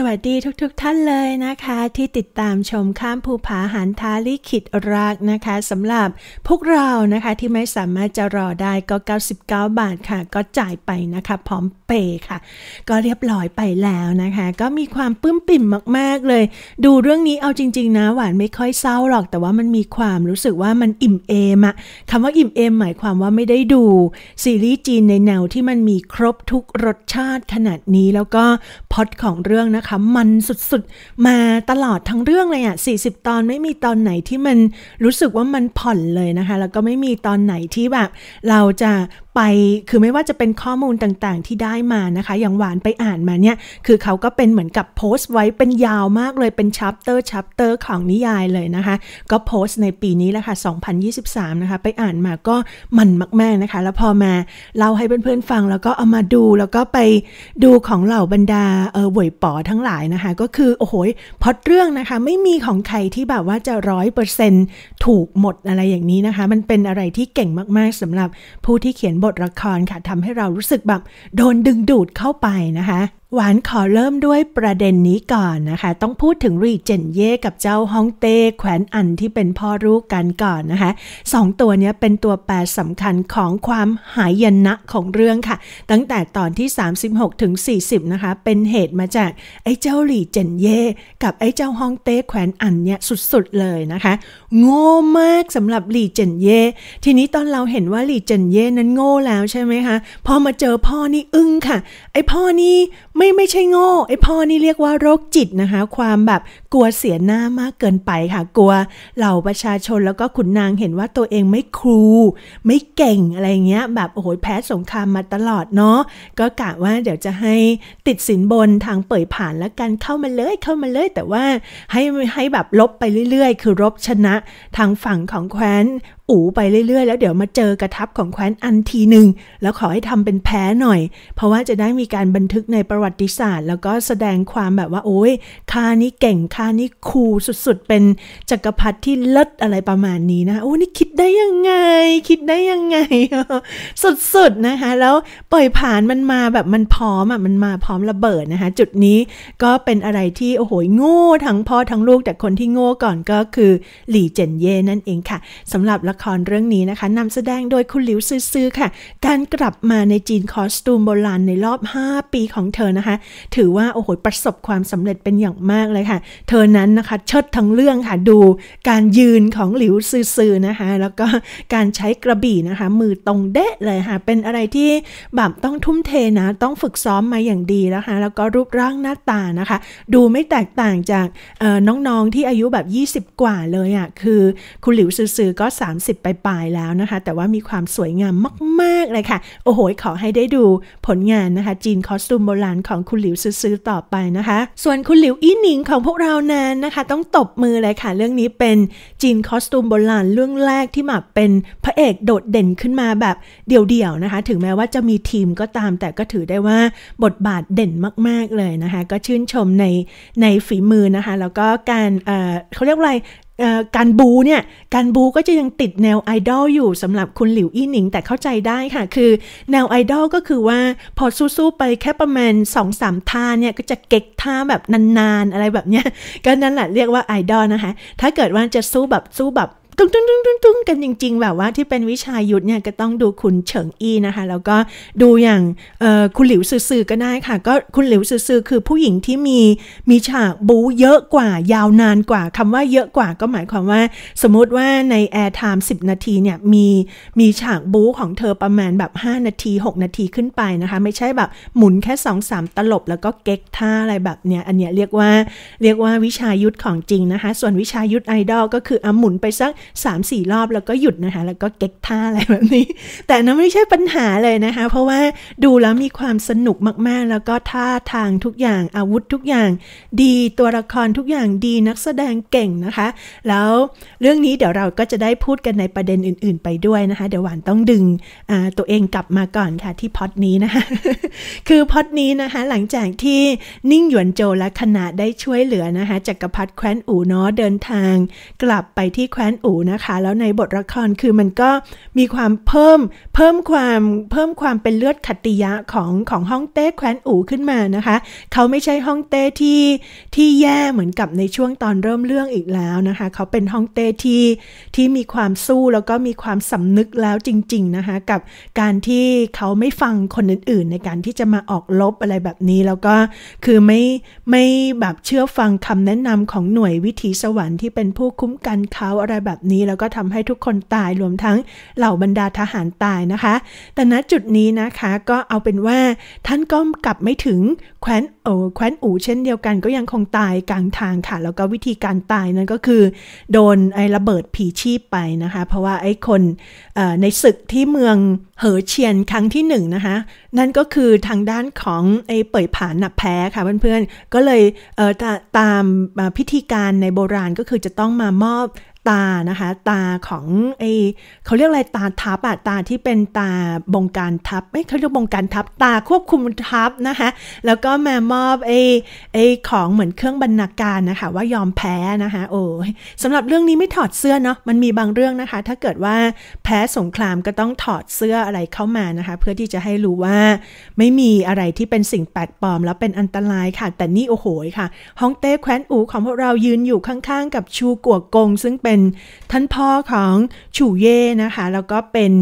สวัสดีทุกๆทท่านเลยนะคะ ที่ติดตามชมข้ามภูผาหันทาลิขิตรักนะคะสำหรับพวกเรานะคะที่ไม่สามารถจะรอได้ก็ 99 บาทค่ะ ก็จ่ายไปนะคะพร้อมเปย์ค่ะ ก็เรียบร้อยไปแล้วนะคะ ก็มีความปื้มปิ่มมาก ๆ เลย ดูเรื่องนี้เอาจริง ๆนะหวานไม่ค่อยเศร้าหรอก แต่ว่ามันมีความรู้สึกว่ามันอิ่มเอมอะคำว่าอิ่มเอมหมายความว่าไม่ได้ดูซีรีส์จีนในแนวที่มันมีครบทุกรสชาติขนาดนี้แล้วก็อตของเรื่องนะคะ มันสุดๆ มาตลอดทั้งเรื่องเลยอะ่ะ 40 ตอนไม่มีตอนไหนที่มันรู้สึกว่ามันผ่อนเลยนะคะ แล้วก็ไม่มีตอนไหนที่แบบเราจะไปคือไม่ว่าจะเป็นข้อมูลต่างๆที่ได้มานะคะ อย่างหวานไปอ่านมาเนี่ย คือเขาก็เป็นเหมือนกับโพสต์ไว้เป็นยาวมากเลยเป็นชัปเตอร์ชัปเตอร์ของนิยายเลยนะคะ ก็โพสต์ในปีนี้แหละค่ะ2023นะคะไปอ่านมาก็มันมาก ๆนะคะ แล้วพอมาเล่าให้เพื่อนๆฟังแล้วก็เอามาดูแล้วก็ไปดูของเหล่าบรรดาเออหวยป๋อทั้งหลายนะคะ ก็คือโอ้โหพอดเรื่องนะคะ ไม่มีของใครที่แบบว่าจะร้อยเปอร์เซ็นต์ถูกหมดอะไรอย่างนี้นะคะ มันเป็นอะไรที่เก่งมากๆสำหรับผู้ที่เขียนบทบทละครค่ะทำให้เรารู้สึกแบบ โดนดึงดูดเข้าไปนะคะหวานขอเริ่มด้วยประเด็นนี้ก่อนนะคะต้องพูดถึงรีเจนเย่กับเจ้าฮองเต้แขวนอันที่เป็นพ่อลูกกันก่อนนะคะสองตัวนี้เป็นตัวแปรสำคัญของความหายยนะของเรื่องค่ะตั้งแต่ตอนที่ 36ถึง40 นะคะเป็นเหตุมาจากไอ้เจ้าหลี่เจนเย่กับไอ้เจ้าฮองเต้แขวนอันเนี่ยสุดๆเลยนะคะ โง่มากสำหรับหลี่เจนเย่ทีนี้ตอนเราเห็นว่าหลี่เจนเย่นั้นโง่แล้วใช่ไหมคะพอมาเจอพ่อนี่อึ้งค่ะ ไอ้พ่อนี่ไม่ ไม่ใช่โง่ไอพ่อนี่เรียกว่าโรคจิตนะคะ ความแบบกลัวเสียหน้ามากเกินไปค่ะ กลัวเหล่าประชาชนแล้วก็ขุนนางเห็นว่าตัวเองไม่ครู ไม่เก่งอะไรเงี้ยแบบโอ้โหแพ้สงครามมาตลอดเนาะก็กะว่าเดี๋ยวจะให้ติดสินบนทางเปิดผ่านแล้วกัน เข้ามาเลย เข้ามาเลย แต่ว่าให้ให้แบบลบไปเรื่อยๆ คือรบชนะทางฝั่งของแคว้นอูไปเรื่อยๆ แล้วเดี๋ยวมาเจอกระทับของแคว้นอันทีหนึ่ง แล้วขอให้ทำเป็นแพ้หน่อยเพราะว่าจะได้มีการบันทึกในประวัติศาสตร์ แล้วก็แสดงความแบบว่าโอ้ยข้านี่เก่งข้านี่คูลสุดๆ เป็นจักรพรรดิที่เลิศอะไรประมาณนี้นะ โอ้นี่คิดได้ยังไง คิดได้ยังไง สุดๆ นะคะแล้วปล่อยผ่านมันมาแบบมันพร้อมอ่ะมันมาพร้อมระเบิดนะคะจุดนี้ก็เป็นอะไรที่โอ้โหโง่ทั้งพ่อทั้งลูกแต่คนที่โง่ก่อนก็คือหลี่เจนเย่นั่นเองค่ะสำหรับละครเรื่องนี้นะคะนำแสดงโดยคุณหลิวซื่อค่ะ การกลับมาในจีนคอสตูมโบราณในรอบ 5 ปีของเธอนะคะ ถือว่าโอ้โหประสบความสำเร็จเป็นอย่างมากเลยค่ะ เธอนั้นนะคะเชิดทั้งเรื่องค่ะ ดูการยืนของหลิวซื่อนะคะแล้วก็การใช้กระบี่นะคะมือตรงเดะเลยค่ะเป็นอะไรที่แบบต้องทุ่มเทนะต้องฝึกซ้อมมาอย่างดีนะคะแล้วก็รูปร่างหน้าตานะคะ ดูไม่แตกต่างจากน้องๆที่อายุแบบ 20 กว่าเลยอะ่ะคือคุณหลิวซื่อก็30 50ไปปลายแล้วนะคะแต่ว่ามีความสวยงามมาก ๆเลยค่ะ โอ้โหขอให้ได้ดูผลงานนะคะจีนคอสตูมโบราณของคุณหลิวซื้อต่อไปนะคะส่วนคุณหลิวอี้หนิงของพวกเรานั้นนะคะต้องตบมือเลยค่ะเรื่องนี้เป็นจีนคอสตูมโบราณเรื่องแรกที่มาเป็นพระเอกโดดเด่นขึ้นมาแบบเดี่ยวๆนะคะถึงแม้ว่าจะมีทีมก็ตาม แต่ก็ถือได้ว่าบทบาทเด่นมาก ๆเลยนะคะก็ชื่นชมในในฝีมือนะคะแล้วก็การเเขาเรียกว่าอะไรการบูเนี่ยการบูก็จะยังติดแนวไอดอลอยู่สำหรับคุณหลิวอี้หนิงแต่เข้าใจได้ค่ะ คือแนวไอดอลก็คือว่าพอสู้ ๆ ไปแค่ประมาณ2อสามท่าเนี่ย ก็จะเก็กท่าแบบนาน ๆ อะไรแบบเนี้ยก็นั่นแหละเรียกว่าไอดอลนะคะ ถ้าเกิดว่าจะสู้แบบสู้แบบตุ้งตุ้งตุ้งตุ้งตุ้งกันจริงๆแบบว่าที่เป็นวิชายุทธเนี่ยก็ต้องดูคุณเฉิงอี้นะคะแล้วก็ดูอย่างคุณหลิวซื่อก็ได้ค่ะก็คุณหลิวซื่อคือผู้หญิงที่มีมีฉากบูเยอะกว่า ยาวนานกว่า คำว่าเยอะกว่าก็หมายความว่า สมมติว่าในแอร์ไทม์สินาทีเนี่ยมีมีฉากบูของเธอประมาณแบบ 5 นาที 6 นาทีขึ้นไปนะคะไม่ใช่แบบหมุนแค่2 3ตลบ แล้วก็เก๊กท่าอะไรแบบเนี้ยอันเนี้ยเรียกว่าเรียกว่าวิชายุทธของจริงนะคะส่วนวิชายุทธไอดอลก็คืออ่ะหมุนไปสักสสามี่รอบแล้วก็หยุดนะคะแล้วก็เก๊กท่าอะไรแบบนี้ แต่นั้นไม่ใช่ปัญหาเลยนะคะ เพราะว่าดูแล้วมีความสนุกมากๆ แล้วก็ท่าทางทุกอย่างอาวุธทุกอย่าง ดีตัวละครทุกอย่างดีนักแสดงเก่งนะคะ แล้วเรื่องนี้เดี๋ยวเราก็จะได้พูดกันในประเด็นอื่นๆไปด้วยนะคะเดี๋ยวหวานต้องดึงตัวเองกลับมาก่อนค่ะที่พอดนี้นะคะคือพอดนี้นะคะ หลังจากที่นิ่งหยวนโจและคณะได้ช่วยเหลือนะคะจักรพรรดิแคว้นอู่เนาะเดินทาง กลับไปที่แคว้นอู่นะคะแล้วในบทละครคือมันก็มีความเพิ่มเพิ่มความเพิ่มความเป็นเลือดขัตติยะของของฮ่องเต้แคว้นอู่ขึ้นมานะคะ เขาไม่ใช่ฮ่องเต้ที่ที่แย่เหมือนกับในช่วงตอนเริ่มเรื่องอีกแล้วนะคะเขาเป็นฮ่องเต้ที่ที่มีความสู้แล้วก็มีความสำนึกแล้วจริงๆนะคะกับการที่เขาไม่ฟังคนอื่นๆ ในการที่จะมาออกลบ อะไรแบบนี้แล้วก็คือไม่ไม่แบบเชื่อฟังคำแนะนำของหน่วยวิถีสวรรค์ที่เป็นผู้คุ้มกันเขาอะไรแบบนี้แล้วก็ทำให้ทุกคนตายรวมทั้งเหล่าบรรดาทหารตายนะคะ แต่ณจุดนี้นะคะก็เอาเป็นว่าท่านก็กลับไม่ถึงแคว้นโอแคว้นอู่เช่นเดียวกันก็ยังคงตายกลางทางค่ะ แล้วก็วิธีการตายนั้นก็คือ โดนไอ้ระเบิดผีชีพไปนะคะ เพราะว่าไอ้คนในศึกที่เมืองเหอเชียนครั้งที่หนึ่งนะคะ นั่นก็คือทางด้านของไอ้เป่ยผานนับแพ้ค่ะเพื่อนๆก็เลยตามพิธีการในโบราณก็คือจะต้องมามอบตา นะคะ ตาของไอเขาเรียกอะไร ตาทับอะตาที่เป็นตาบงการทับไม่เขาเรียกบงการทับตาควบคุมทับนะคะแล้วก็มามอบไอไอของเหมือนเครื่องบรรณาการนะคะว่ายอมแพ้นะคะโอ้ยสำหรับเรื่องนี้ไม่ถอดเสื้อเนาะ มันมีบางเรื่องนะคะ ถ้าเกิดว่าแพ้สงครามก็ต้องถอดเสื้ออะไรเข้ามานะคะเพื่อที่จะให้รู้ว่า ไม่มีอะไรที่เป็นสิ่งแปลกปลอมแล้วเป็นอันตรายค่ะ แต่นี่โอ้โหค่ะฮ่องเต้แคว้นอูของพวกเรายืนอยู่ข้างๆ กับชูกัวกง ซึ่งเป็น็นท่านพ่อของฉูเย่นะคะแล้วก็เป็น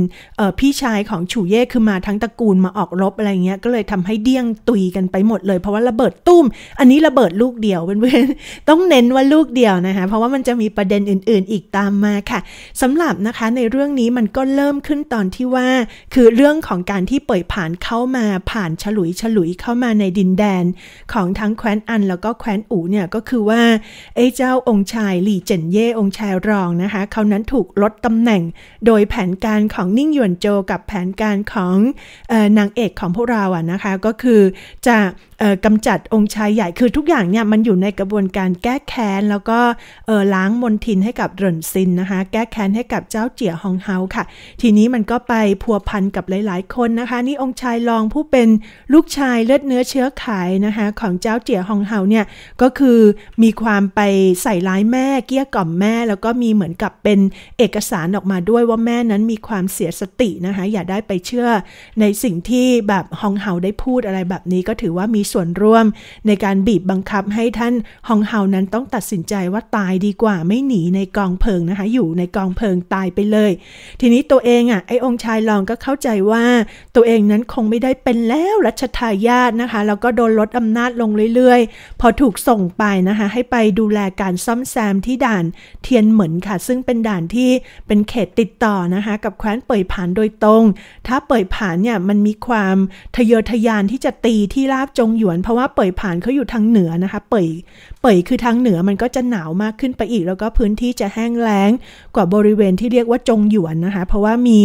พี่ชายของฉูเย่คือมาทั้งตระกูลมาออกรบอะไรเงี้ยก็เลยทำให้เดี้ยงตุยกันไปหมดเลย เพราะว่าระเบิดตุ้ม อันนี้ระเบิดลูกเดียวเพื่อนๆ ต้องเน้นว่าลูกเดียวนะคะ เพราะว่ามันจะมีประเด็นอื่นๆอีกตามมาค่ะ สำหรับนะคะในเรื่องนี้มันก็เริ่มขึ้นตอนที่ว่าคือเรื่องของการที่เปิดผ่านเข้ามาผ่านฉลุยฉลุยเข้ามาในดินแดน ของทั้งแคว้นอัน แล้วก็แคว้นอูเนี่ย ก็คือว่าไอ้เจ้าองค์ชายหลี่เจินเย่องค์ชายรองนะคะ เขานั้นถูกลดตำแหน่งโดยแผนการของนิ่งหยวนโจกับแผนการของนางเอกของพวกเราอะนะคะ ก็คือจะกำจัดองค์ชายใหญ่ คือทุกอย่างเนี่ยมันอยู่ในกระบวนการแก้แค้น แล้วก็ล้างมนทินให้กับเรินซินนะคะแก้แค้นให้กับเจ้าเจี๋ยฮองเฮาค่ะทีนี้มันก็ไปพัวพันกับหลายๆคนนะคะนี่องค์ชายรองผู้เป็นลูกชายเลือดเนื้อเชื้อไขนะคะของเจ้าเจี๋ยฮองเฮาเนี่ยก็คือมีความไปใส่ร้ายแม่เกี้ยกล่อมแม่ แล้วก็มีเหมือนกับเป็นเอกสารออกมาด้วยว่าแม่นั้นมีความเสียสตินะคะอย่าได้ไปเชื่อในสิ่งที่แบบฮองเฮาได้พูดอะไรแบบนี้ก็ถือว่ามีส่วนร่วมในการบีบบังคับให้ท่านฮองเฮานั้นต้องตัดสินใจว่าตายดีกว่าไม่หนีในกองเพลิงนะคะอยู่ในกองเพลิงตายไปเลย ทีนี้ตัวเองอะ่ะ ไอ้องชายลองก็เข้าใจว่าตัวเองนั้นคงไม่ได้เป็นแล้ว รัชทายาทนะคะ แล้วก็โดนลดอำนาจลงเรื่อยๆ พอถูกส่งไปนะคะให้ไปดูแลการซ่อมแซมที่ด่านเทียนเหมินค่ะ ซึ่งเป็นด่านที่เป็นเขตติดต่อนะคะกับแคว้นเป่ยผานโดยตรง ถ้าเป่ยผานเนี่ยมันมีความทะเยอทะยานที่จะตีที่ราบจงหยวนเพราะว่าเป่ยผ่านเขาอยู่ทางเหนือนะคะเป่ยเป่ยคือทางเหนือมันก็จะหนาวมากขึ้นไปอีก แล้วก็พื้นที่จะแห้งแล้งกว่าบริเวณที่เรียกว่าจงหยวนนะคะ เพราะว่ามี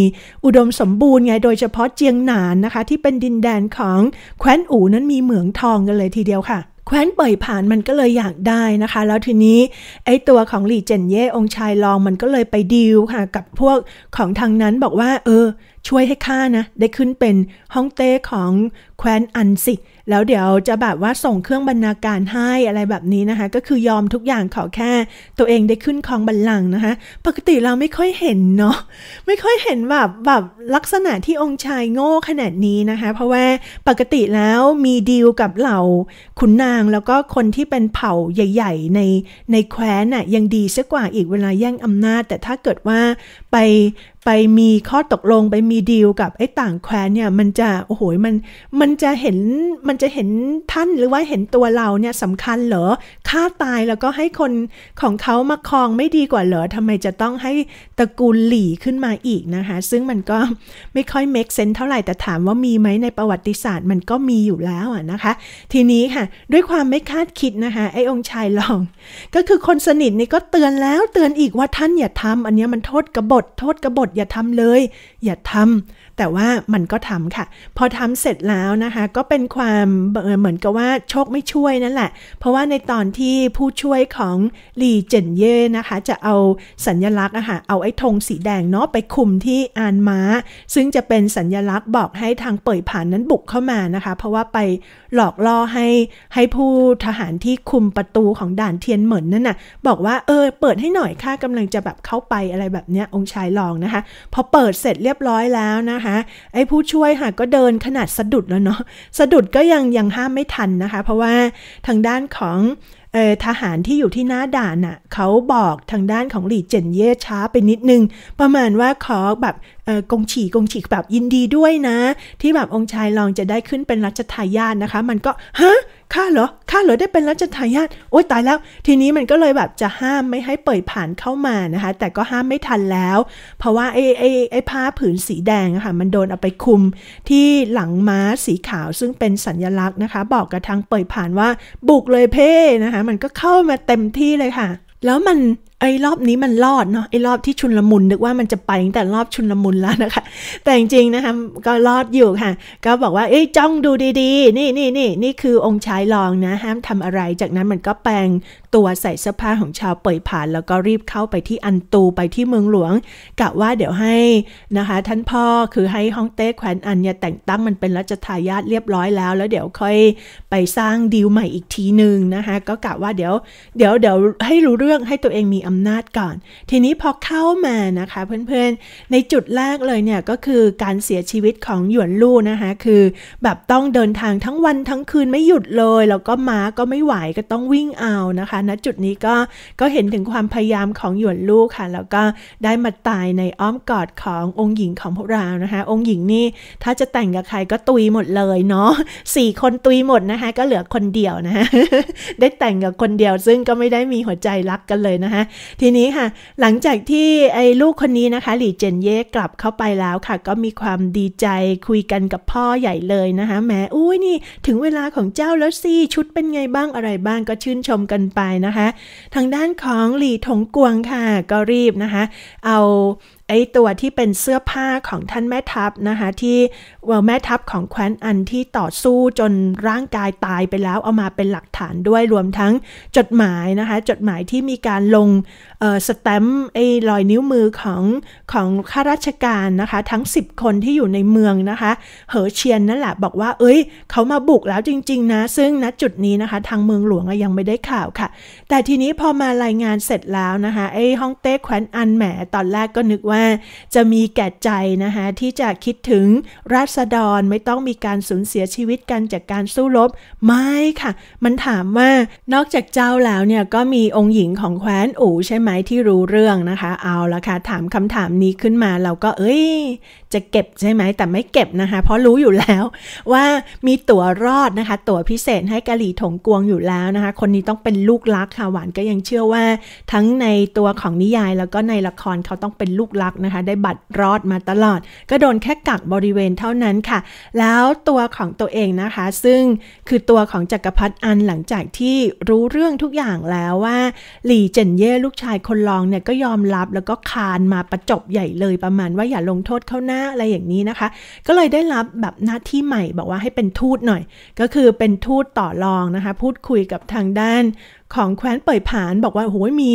อุดมสมบูรณ์ไงโดยเฉพาะเจียงหนานนะคะ ที่เป็นดินแดนของแคว้นอู่นั้นมีเหมืองทองกันเลยทีเดียวค่ะแคว้นเป่ยผ่านมันก็เลยอยากได้นะคะ แล้วทีนี้ ไอ้ตัวของหลี่เจนเย่องชายรองมันก็เลยไปดีลค่ะกับพวกของทางนั้นบอกว่า เออ ช่วยให้ข้านะได้ขึ้นเป็นฮ่องเต้ของแคว้นอันสิแล้วเดี๋ยวจะแบบว่าส่งเครื่องบรรณาการให้อะไรแบบนี้นะคะ ก็คือยอมทุกอย่างขอแค่ ตัวเองได้ขึ้นคลองบัลลังนะคะ ปกติเราไม่ค่อยเห็นเนาะไม่ค่อยเห็นแบบแบบลักษณะที่องค์ชายโง่ขนาดนี้นะคะ เพราะว่าปกติแล้วมีดีลกับเหล่าขุนนางแล้วก็คนที่เป็นเผ่าใหญ่ ๆ ในในแคว้นน่ะยังดีซะกว่าอีกเวลาแย่งอำนาจ แต่ถ้าเกิดว่าไปไปมีข้อตกลงไปมีดีลกับไอ้ต่างแคว้นเนี่ยมันจะโอ้โหมันมันจะเห็นมันจะเห็นท่านหรือว่าเห็นตัวเราเนี่ยสำคัญเหรอฆ่าตายแล้วก็ให้คนของเขามาครองไม่ดีกว่าเหรอทำไมจะต้องให้ตระกูลหลี่ขึ้นมาอีกนะคะซึ่งมันก็ไม่ค่อยเมคเซนเท่าไหร่แต่ถามว่ามีไหมในประวัติศาสตร์มันก็มีอยู่แล้วอ่ะนะคะ ทีนี้ค่ะด้วยความไม่คาดคิดนะคะไอ้องค์ชายลอง ก็คือคนสนิทนี่ก็เตือนแล้วเตือนอีกว่าท่านอย่าทำอันนี้มันโทษกบฏโทษกบฏอย่าทำเลย อย่าทแต่ว่ามันก็ทำค่ะ พอทำเสร็จแล้วนะคะก็เป็นความเหมือนกับว่าโชคไม่ช่วยนั่นแหละ เพราะว่าในตอนที่ผู้ช่วยของหลีเจนเย่นะคะ จะเอาสัญญลักษณ์อะคะเอาไอ้ธงสีแดงเนาะไปคุมที่อานม้า ซึ่งจะเป็นสัญญลักษณ์บอกให้ทางเปิดผ่านนั้นบุกเข้ามานะคะ เพราะว่าไปหลอกล่อให้ให้ผู้ทหารที่คุมประตูของด่านเทียนเหมินนั่นน่ะบอกว่าเออเปิดให้หน่อยค่ะกำลังจะแบบเข้าไปอะไรแบบเนี้ยองค์ชายลองนะคะพอเปิดเสร็จเรียบร้อยแล้วนะคะไอ้ผู้ช่วยค่ะก็เดินขนาดสะดุดแล้วเนาะสะดุดก็ยังยังห้ามไม่ทันนะคะ เพราะว่าทางด้านของทหารที่อยู่ที่หน้าด่านน่ะเขาบอกทางด้านของหลี่เจนเย่ช้าไปนิดนึง ประมาณว่าขอแบบกงฉีกงฉีกแบบยินดีด้วยนะ ที่แบบองค์ชายลองจะได้ขึ้นเป็นรัชทายาทนะคะ มันก็ ฮะข้าเหรอข้าเหรอ ได้เป็นรัชทายาทโอ๊ย ตายแล้ว ทีนี้มันก็เลยแบบจะห้ามไม่ให้เปิดผ่านเข้ามานะคะ แต่ก็ห้ามไม่ทันแล้ว เพราะว่าไอ้ไอ้ไอ้ผ้าผืนสีแดงะค่ะมันโดนเอาไปคุมที่หลังม้าสีขาวซึ่งเป็นสัญญลักษณ์นะคะ บอกกับทางเปิดผ่านว่า บุกเลยเพ่ นะคะ มันก็เข้ามาเต็มที่เลยค่ะ แล้วมันไอ้รอบนี้มันรอดเนาะไอ้รอบที่ชุนลมุนนึกว่ามันจะไปตั้งแต่รอบชุนลมุนแล้วนะคะ แต่จริงๆนะคะก็รอดอยู่ค่ะ ก็บอกว่าเอ้ยจ้องดูดีๆนี่นี่นี่นี่คือองค์ชายรองนะห้ามทำอะไรจากนั้นมันก็แปลงตัวใส่เสื้อผ้าของชาวเปิดผ่านแล้วก็รีบเข้าไปที่อันตูไปที่เมืองหลวงกะว่าเดี๋ยวให้นะคะ ท่านพ่อคือให้ฮ่องเต้แขวนอันเนี่ยแต่งตั้งมันเป็นรัชทายาทเรียบร้อยแล้วแล้วเดี๋ยวค่อยไปสร้างดีลใหม่อีกทีหนึ่งนะคะ ก็กะว่าเดี๋ยวเดี๋ยวเดี๋ยวให้รู้เรื่องให้ตัวเองมีำนาจก่อน ทีนี้พอเข้ามานะคะเพื่อนๆ ในจุดแรกเลยเนี่ยก็คือการเสียชีวิตของหยวนลู่นะคะคือ แบบต้องเดินทางทั้งวันทั้งคืนไม่หยุดเลยแล้วก็ม้าก็ไม่ไหวก็ต้องวิ่งเอานะคะณนะจุดนี้ก็ก็เห็นถึงความพยายามของหยวนลู่ค่ะแล้วก็ได้มาตายในอ้อมกอดขององค์หญิงของพวกเรานะคะองค์หญิงนี่ถ้าจะแต่งกับใครก็ตุยหมดเลยเนาะสี่คนตุยหมดนะคะก็เหลือคนเดียวนะคะได้แต่งกับคนเดียวซึ่งก็ไม่ได้มีหัวใจรักกันเลยนะคะทีนี้ค่ะ หลังจากที่ไอ้ลูกคนนี้นะคะ หลี่เจนเย่กลับเข้าไปแล้วค่ะ ก็มีความดีใจคุยกันกับพ่อใหญ่เลยนะคะ แม้ อุ้ยนี่ถึงเวลาของเจ้าแล้วสิชุดเป็นไงบ้างอะไรบ้างก็ชื่นชมกันไปนะคะ ทางด้านของหลี่ถงกวงค่ะ ก็รีบนะคะ เอาไอตัวที่เป็นเสื้อผ้าของท่านแม่ทัพนะคะที่แม่ทัพของแคว้นอันที่ต่อสู้จนร่างกายตายไปแล้วเอามาเป็นหลักฐานด้วยรวมทั้งจดหมายนะคะจดหมายที่มีการลงสแตมป์ไอรอยนิ้วมือของของข้าราชการนะคะ ทั้ง 10 คนที่อยู่ในเมืองนะคะเหอเชียนนั่นแหละบอกว่า เอ้ยเขามาบุกแล้วจริงๆนะซึ่งณจุดนี้นะคะ ทางเมืองหลวงยังไม่ได้ข่าวค่ะแต่ทีนี้พอมารายงานเสร็จแล้วนะคะไอฮ่องเต้แคว้นอันแหมตอนแรกก็นึกว่าาจะมีแก่ใจนะคะที่จะคิดถึง ราษฎรไม่ต้องมีการสูญเสียชีวิตกัน จากการสู้รบ ไม่ค่ะ มันถามว่านอกจากเจ้าแล้ว เนี่ย ก็มีองค์หญิงของแคว้นอู่ใช่ไหมที่รู้เรื่องนะคะเอาละค่ะ ถามคำถามนี้ขึ้นมาเราก็เอ้ย จะเก็บใช่ไหมแต่ไม่เก็บนะคะ เพราะรู้อยู่แล้วว่ามีตั๋วรอดนะคะ ตั๋วพิเศษให้กะหลี่ถงกวงอยู่แล้วนะคะ คนนี้ต้องเป็นลูกรักค่ะหวานก็ยังเชื่อว่า ทั้งในตัวของนิยายแล้วก็ในละครเขาต้องเป็นลูกรักกนะคะ ได้บัตรรอดมาตลอด ก็โดนแค่กักบริเวณเท่านั้นค่ะ แล้วตัวของตัวเองนะคะ ซึ่งคือตัวของจักรพรรดิอันหลังจากที่รู้เรื่องทุกอย่างแล้วว่าหลี่เจนเย่ลูกชายคนรองเนี่ยก็ยอมรับแล้วก็คานมาประจบใหญ่เลยประมาณว่าอย่าลงโทษเขาหน้าอะไรอย่างนี้นะคะ ก็เลยได้รับแบบหน้าที่ใหม่บอกว่าให้เป็นทูตหน่อย ก็คือเป็นทูตต่อรองนะคะ พูดคุยกับทางด้านของแคว้นเปิดผานบอกว่าโอ้ยมี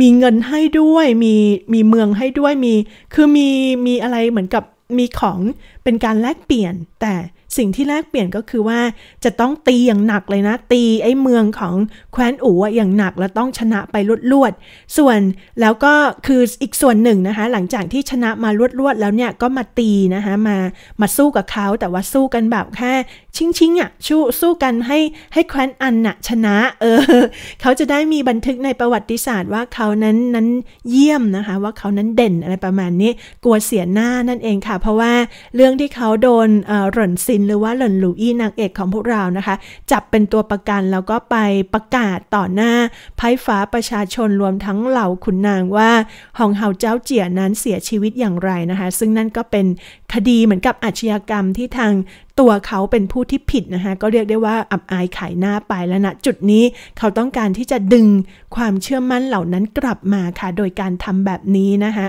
มีเงินให้ด้วย มีมีเมืองให้ด้วย มี คือมีมีอะไรเหมือนกับมีของเป็นการแลกเปลี่ยน แต่สิ่งที่แลกเปลี่ยนก็คือว่าจะต้องตีอย่างหนักเลยนะ ตีไอ้เมืองของแคว้นอู่อย่างหนักแล้วต้องชนะไปลวดวด ส่วนแล้วก็คืออีกส่วนหนึ่งนะคะ หลังจากที่ชนะมาลวดวดแล้วเนี่ย ก็มาตีนะคะมามาสู้กับเขาแต่ว่าสู้กันแบบแค่ชิงชิงอ่ะชู้สู้กันให้ให้แคว้นอันน่ะชนะเออเขาจะได้มีบันทึกในประวัติศาสตร์ ว่าเขานั้นนั้นเยี่ยมนะคะ ว่าเขานั้นเด่นอะไรประมาณนี้ กลัวเสียหน้านั่นเองค่ะ เพราะว่าเรื่องที่เขาโดนหล่นซินหรือว่าหล่นหลูอี้นางเอกของพวกเรานะคะ จับเป็นตัวประกันแล้วก็ไปประกาศต่อหน้าไพ่ฟ้าประชาชนรวมทั้งเหล่าขุนนางว่าหองเฮาเจ้าเจียนั้นเสียชีวิตอย่างไรนะคะ ซึ่งนั่นก็เป็นคดีเหมือนกับอาชญากรรมที่ทางตัวเขาเป็นผู้ที่ผิดนะคะ ก็เรียกได้ว่าอับอายขายหน้าไปแล้วนะ จุดนี้เขาต้องการที่จะดึงความเชื่อมั่นเหล่านั้นกลับมาค่ะ โดยการทำแบบนี้นะคะ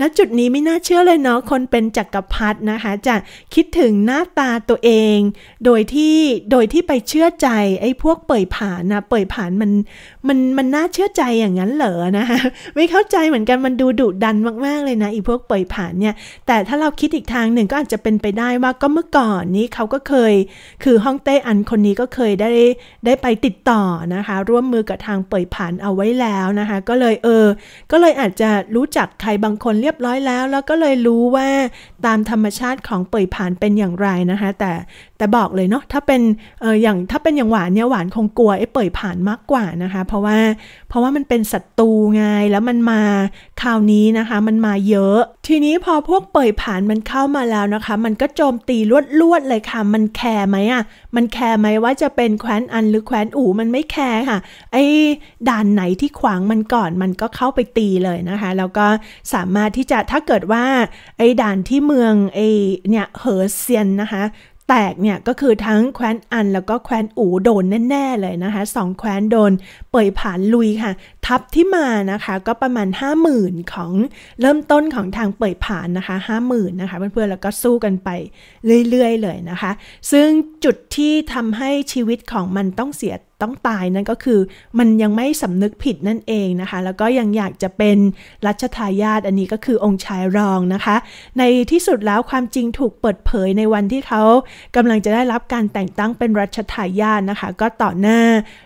ณจุดนี้ไม่น่าเชื่อเลยเนาะคนเป็นจักกรพรรดินะคะ จะคิดถึงหน้าตาตัวเอง โดยที่โดยที่ไปเชื่อใจไอ้พวกเปิดผานนะเปิดผานมันมันมันน่าเชื่อใจอย่างนั้นเหรอนะคะไม่เข้าใจเหมือนกันมันดูดุดันมากๆเลยนะไอ้พวกเปิดผานเนี่ย แต่ถ้าเราคิดอีกทางหนึ่งก็อาจจะเป็นไปได้ว่าก็เมื่อก่อน่อนนี้เขาก็เคยคือฮ่องเต้อันคนนี้ก็เคยได้ได้ไปติดต่อนะคะ ร่วมมือกับทางเปิดผ่านเอาไว้แล้วนะคะก็เลยเออก็เลยอาจจะรู้จักใครบางคนเรียบร้อยแล้ว แล้วก็เลยรู้ว่าตามธรรมชาติของเปิดผ่านเป็นอย่างไรนะคะ แต่แต่บอกเลยเนาะถ้าเป็นเอออย่างถ้าเป็นอย่างหวานเนี่ยหวานคงกลัวไอ้เปิดผ่านมากกว่านะคะเพราะว่าเพราะว่ามันเป็นศัตรูไงแล้วมันมาคราวนี้นะคะมันมาเยอะ ทีนี้พอพวกเปิดผ่านมันเข้ามาแล้วนะคะมันก็โจมตีลวดลวดเลยค่ะ มันแคร์ไหมอ่ะ มันแคร์ไหมว่าจะเป็นแคว้นอันหรือแคว้นอู่มันไม่แคร์ค่ะ ไอ้ด่านไหนที่ขวางมันก่อนมันก็เข้าไปตีเลยนะคะ แล้วก็สามารถที่จะถ้าเกิดว่าไอ้ด่านที่เมืองไอ้เนี่ยเหอเซียนนะคะแตกเนี่ยก็คือทั้งแคว้นอันแล้วก็แคว้นอูโดนแน่ๆ เลยนะคะสองแคว้นโดนเปิดผ่านลุยค่ะ ทัพที่มานะคะก็ประมาณ 50,000 ของเริ่มต้นของทางเปิดผ่านนะคะ 50,000นนะคะเพื่อนๆแล้วก็สู้กันไปเรื่อยๆ เลยนะคะ ซึ่งจุดที่ทำให้ชีวิตของมันต้องเสียต้องตายนั่นก็คือมันยังไม่สำนึกผิดนั่นเองนะคะแล้วก็ยังอยากจะเป็นรัชทายาทอันนี้ก็คือองค์ชายรองนะคะ ในที่สุดแล้วความจริงถูกเปิดเผยในวันที่เขากำลังจะได้รับการแต่งตั้งเป็นรัชทายาทนะคะ ก็ต่อหน้า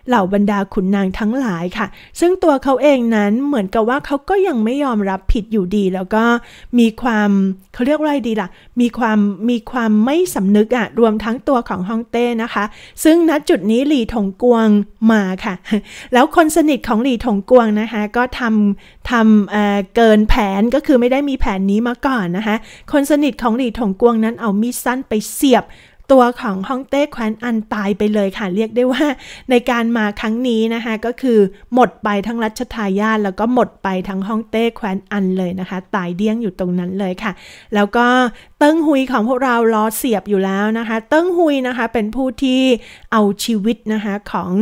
เหล่าบรรดาขุนนางทั้งหลายค่ะ ซึ่งตัวเขาเองนั้นเหมือนกับว่าเขาก็ยังไม่ยอมรับผิดอยู่ดี แล้วก็มีความเขาเรียกว่าอะไรดีล่ะมีความมีความไม่สำนึกอะรวมทั้งตัวของฮองเต้นะคะ ซึ่งณจุดนี้หลีถงกวงงมาค่ะแล้วคนสนิทของหลี่ถงกวงนะคะก็ทำทำเเกินแผนก็คือไม่ได้มีแผนนี้มาก่อนนะคะคนสนิทของหลี่ถงกวงนั้นเอามีดสั้นไปเสียบตัวของฮ่องเต้แคว้นอันตายไปเลยค่ะเรียกได้ว่าในการมาครั้งนี้นะคะก็คือหมดไปทั้งรัชทายาทแล้วก็หมดไปทั้งฮ่องเต้แคว้นอันเลยนะคะตายเดี้ยงอยู่ตรงนั้นเลยค่ะ แล้วก็เติ้งหุยของพวกเราล้อเสียบอยู่แล้วนะคะ เติ้งหุยนะคะเป็นผู้ที่เอาชีวิตนะคะของ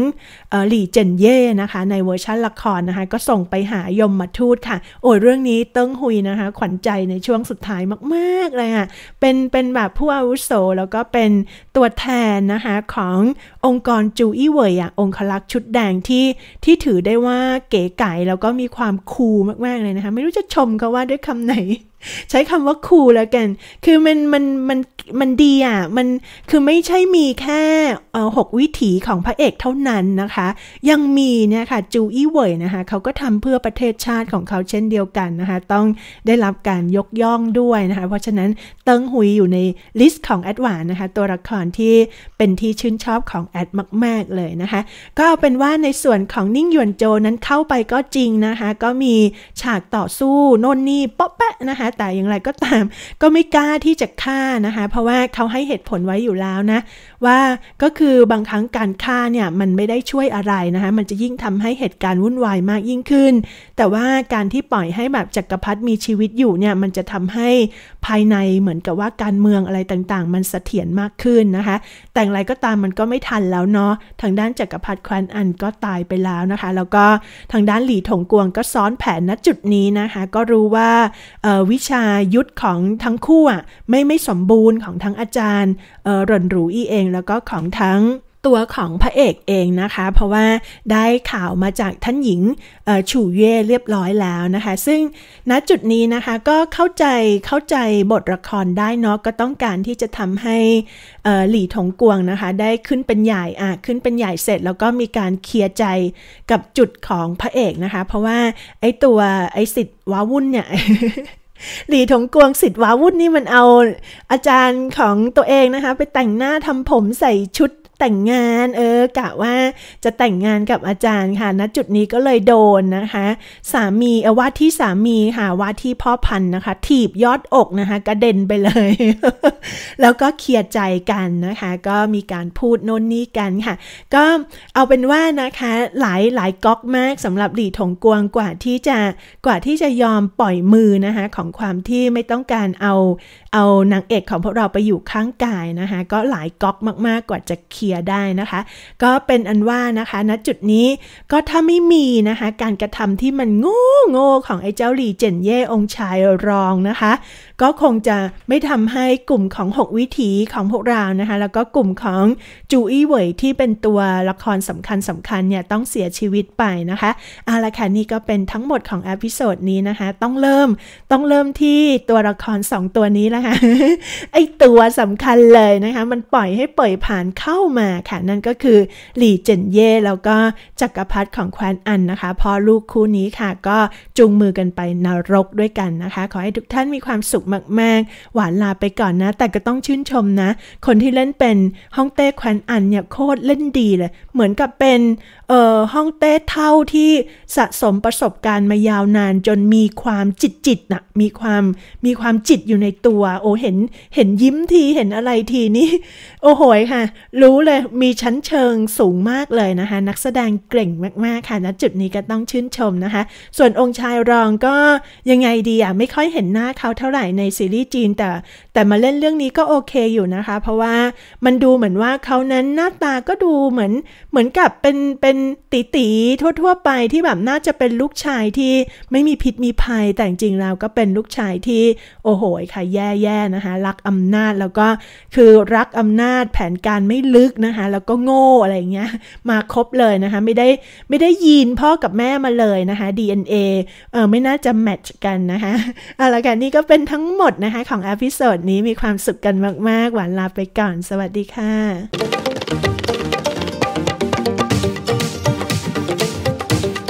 หลี่เจนเย่นะคะ ในเวอร์ชันละครนะคะ ก็ส่งไปหายมมาทูตค่ะ โอ้ยเรื่องนี้เติ้งหุยนะคะขวัญใจในช่วงสุดท้ายมากๆเลยอะ่ะ เป็นเป็นแบบผู้อาวุโสแล้วก็เป็นตัวแทนนะคะ ขององค์กรจูอี้เวยอะ่ะองคลักษ์ชุดแดงที่ที่ถือได้ว่าเก๋ไก่แล้วก็มีความคูลมากๆเลยนะคะไม่รู้จะชมเขาว่าด้วยคำไหนใช้คำว่าคูลแล้วกัน คือมันมันมันมันดีอ่ะ มันคือไม่ใช่มีแค่หกวิถีของพระเอกเท่านั้นนะคะ ยังมีเนี่ยค่ะจูอี้เว่ยนะคะเขาก็ทำเพื่อประเทศชาติของเขาเช่นเดียวกันนะคะ ต้องได้รับการยกย่องด้วยนะคะเพราะฉะนั้น เติงหุยอยู่ในลิสต์ของแอดวานนะคะตัวละครที่เป็นที่ชื่นชอบของแอด มาก ๆ เลยนะคะ ก็เอาเป็นว่าในส่วนของนิ่งหยวนโจนั้นเข้าไปก็จริงนะคะ ก็มีฉากต่อสู้โนนนี่ป๊อปแปะนะคะแต่อย่างไรก็ตามก็ไม่กล้าที่จะฆ่านะคะ เพราะว่าเขาให้เหตุผลไว้อยู่แล้วนะว่าก็คือบางครั้งการฆ่าเนี่ยมันไม่ได้ช่วยอะไรนะคะมันจะยิ่งทำให้เหตุการณ์วุ่นวายมากยิ่งขึ้น แต่ว่าการที่ปล่อยให้แบบจักกรพรรดิมีชีวิตอยู่เนี่ยมันจะทำให้ภายในเหมือนกับว่าการเมืองอะไรต่างๆ มันเสถียรมากขึ้นนะคะแต่อะไรก็ตามมันก็ไม่ทันแล้วเนาะทางด้านจักกรพรรดิควันอันก็ตายไปแล้วนะคะแล้วก็ทางด้านหลี่ถงกวงก็ซ้อนแผนณจุดนี้นะคะก็รู้ว่าวิชายุทธของทั้งคู่อ่ะไม่ไม่สมบูรณ์ของทั้งอาจารย์เรนรูอี้เองแล้วก็ของทั้งตัวของพระเอกเองนะคะเพราะว่าได้ข่าวมาจากท่านหญิงฉูเย่เรียบร้อยแล้วนะคะ ซึ่งณจุดนี้นะคะ ก็เข้าใจเข้าใจบทละครได้เนาะก็ต้องการที่จะทำให้หลี่ถงกวงนะคะ ได้ขึ้นเป็นใหญ่อ่ะขึ้นเป็นใหญ่เสร็จแล้วก็มีการเคลียร์ใจกับจุดของพระเอกนะคะ เพราะว่าไอ้ตัวไอ้สิทธิ์ว้าวุ่นเนี่ยหลีถงกวงสิทธิ์วาวุ่นนี่มันเอาอาจารย์ของตัวเองนะคะ ไปแต่งหน้าทำผมใส่ชุดแต่งงานเออกะว่าจะแต่งงานกับอาจารย์ค่ะณนะจุดนี้ก็เลยโดนนะคะสามีว่าที่สามีค่ะว่าที่พ่อพันนะคะ ถีบยอดอกนะคะกระเด็นไปเลย แล้วก็เคลียร์ใจกันนะคะ ก็มีการพูดโน่นนี่กันค่ะ ก็เอาเป็นว่านะคะหลายหลายก๊อกมากสำหรับหลี่ถงกวงกว่าที่จะกว่าที่จะยอมปล่อยมือนะคะของความที่ไม่ต้องการเอาเอานางเอกของพวกเราไปอยู่ข้างกายนะคะก็หลายก๊อกมากๆกว่าจะเคลียยได้นะคะ ก็เป็นอันว่านะคะณจุดนี้ก็ถ้าไม่มีนะคะการกระทำที่มันโง่โง่ของไอ้เจ้าหลีเจนเย่องชายรองนะคะ ก็คงจะไม่ทำให้กลุ่มของ 6 วิถีของพวกเรานะคะ แล้วก็กลุ่มของจูอี้เหวยที่เป็นตัวละครสำคัญสำคัญเนี่ยต้องเสียชีวิตไปนะคะเอาละค่ะนี่ก็เป็นทั้งหมดของอพิโซดนี้นะคะต้องเริ่มต้องเริ่มที่ตัวละคร 2 ตัวนี้แล้วค่ะไอตัวสำคัญเลยนะคะ มันปล่อยให้ปล่อยผ่านเข้ามาค่ะนั่นก็คือหลี่เจินเย่แล้วก็จักรพรรดิของแคว้นอันนะคะพ่อลูกคู่นี้ค่ะ ก็จุงมือกันไปนรกด้วยกันนะคะ ขอให้ทุกท่านมีความสุขมาก ๆ หวานลาไปก่อนนะ แต่ก็ต้องชื่นชมนะ คนที่เล่นเป็นฮ่องเต้แคว้นอันเนี่ยโคตรเล่นดีเลยเหมือนกับเป็น เอ่อฮ่องเต้เท่าที่สะสมประสบการณ์ มายาวนาน จนมีความจิตจิตนะมีความ มีความจิตอยู่ในตัว โอ้เห็นเห็นยิ้มทีเห็นอะไรทีนี้ โอ้โหยค่ะรู้เลยมีชั้นเชิงสูงมากเลยนะคะ นักแสดงเก่งมากๆค่ะณจุดนี้ก็ต้องชื่นชมนะคะ ส่วนองค์ชายรองก็ยังไงดีอ่ะไม่ค่อยเห็นหน้าเขาเท่าไหร่ในซีรีส์จีนแต่แต่มาเล่นเรื่องนี้ก็โอเคอยู่นะคะ เพราะว่ามันดูเหมือนว่าเขานั้นหน้าตาก็ดูเหมือนเหมือนกับเป็นเป็นตีตีทั่วๆไปที่แบบน่าจะเป็นลูกชายที่ไม่มีพิษมีภัยแต่จริงแล้วก็เป็นลูกชายที่โอ้โหค่ะแย่ๆนะคะรักอำนาจแล้วก็คือรักอำนาจ แผนการไม่ลึกกนะคะแล้วก็โง่อะไรเงี้ยมาครบเลยนะคะไม่ได้ไม่ได้ยีนพ่อกับแม่มาเลยนะคะ DNA เออไม่น่าจะแมทช์กันนะคะเอาละกันนี่ก็เป็นทั้งหมดนะคะของอพิโซดนี้มีความสุขกันมากๆ หวานลาไปก่อนสวัสดีค่ะ